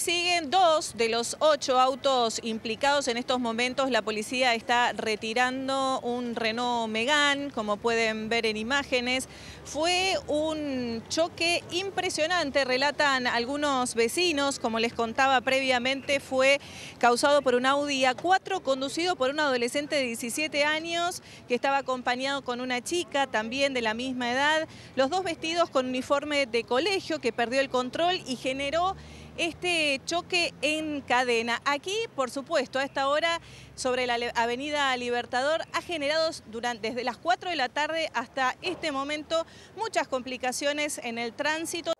Siguen dos de los ocho autos implicados en estos momentos. La policía está retirando un Renault Megán, como pueden ver en imágenes. Fue un choque impresionante, relatan algunos vecinos. Como les contaba previamente, fue causado por un Audi A4 conducido por un adolescente de 17 años que estaba acompañado con una chica también de la misma edad. Los dos vestidos con uniforme de colegio que perdió el control y generó este choque en cadena. Aquí, por supuesto, a esta hora sobre la avenida Libertador ha generado desde las 4 de la tarde hasta este momento muchas complicaciones en el tránsito.